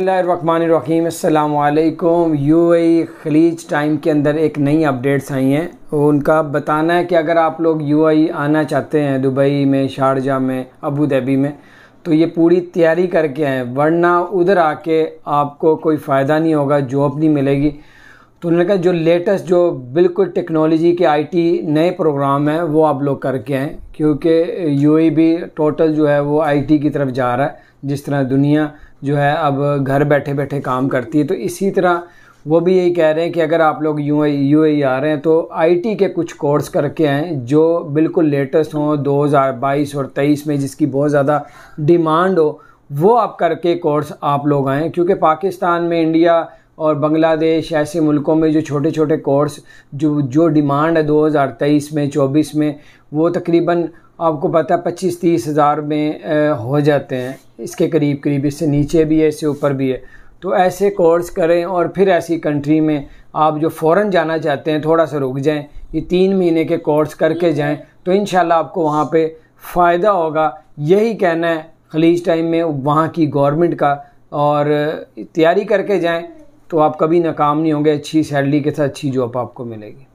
अल्लाम you I खलीज time के अंदर एक नई अपडेट्स आई हैं उनका बताना है कि अगर आप लोग यू आई आना चाहते हैं दुबई में शारजा में अबू धाबी में तो ये पूरी तैयारी करके आएँ वरना उधर आके आपको कोई फ़ायदा नहीं होगा जॉब नहीं मिलेगी तो उन्होंने कहा जो लेटेस्ट जो बिल्कुल टेक्नोलॉजी के आईटी नए प्रोग्राम हैं वो आप लोग करके आएँ क्योंकि यू e भी टोटल जो है वो आईटी की तरफ जा रहा है जिस तरह दुनिया जो है अब घर बैठे बैठे काम करती है तो इसी तरह वो भी यही कह रहे हैं कि अगर आप लोग यू यू e, e आ रहे हैं तो आईटी के कुछ कोर्स करके आएँ जो बिल्कुल लेटेस्ट हों 2022 और 23 में जिसकी बहुत ज़्यादा डिमांड हो वो आप करके कोर्स आप लोग आएँ क्योंकि पाकिस्तान में इंडिया और बांग्लादेश ऐसे मुल्कों में जो छोटे छोटे कोर्स जो जो डिमांड है 2023 में 24 में वो तकरीबन आपको पता है पच्चीस तीस हज़ार में आ, हो जाते हैं इसके करीब करीब इससे नीचे भी है इससे ऊपर भी है तो ऐसे कोर्स करें और फिर ऐसी कंट्री में आप जो फ़ौरन जाना चाहते हैं थोड़ा सा रुक जाएँ ये तीन महीने के कोर्स करके जाएँ तो इन आपको वहाँ पर फ़ायदा होगा यही कहना है खलीज टाइम में वहाँ की गवर्नमेंट का और तैयारी करके जाएं तो आप कभी नाकाम नहीं होंगे अच्छी सैलरी के साथ अच्छी जॉब आपको मिलेगी